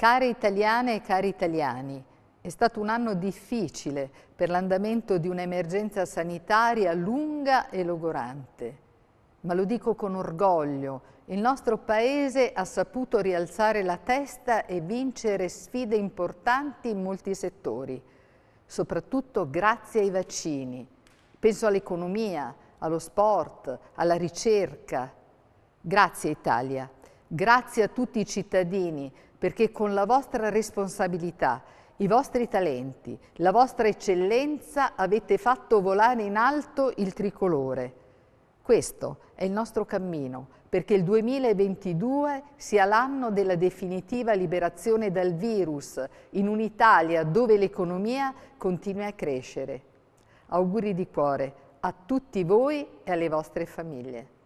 Cari italiane e cari italiani, è stato un anno difficile per l'andamento di un'emergenza sanitaria lunga e logorante. Ma lo dico con orgoglio, il nostro Paese ha saputo rialzare la testa e vincere sfide importanti in molti settori, soprattutto grazie ai vaccini. Penso all'economia, allo sport, alla ricerca. Grazie Italia, grazie a tutti i cittadini perché con la vostra responsabilità, i vostri talenti, la vostra eccellenza avete fatto volare in alto il tricolore. Questo è il nostro cammino perché il 2022 sia l'anno della definitiva liberazione dal virus in un'Italia dove l'economia continua a crescere. Auguri di cuore a tutti voi e alle vostre famiglie.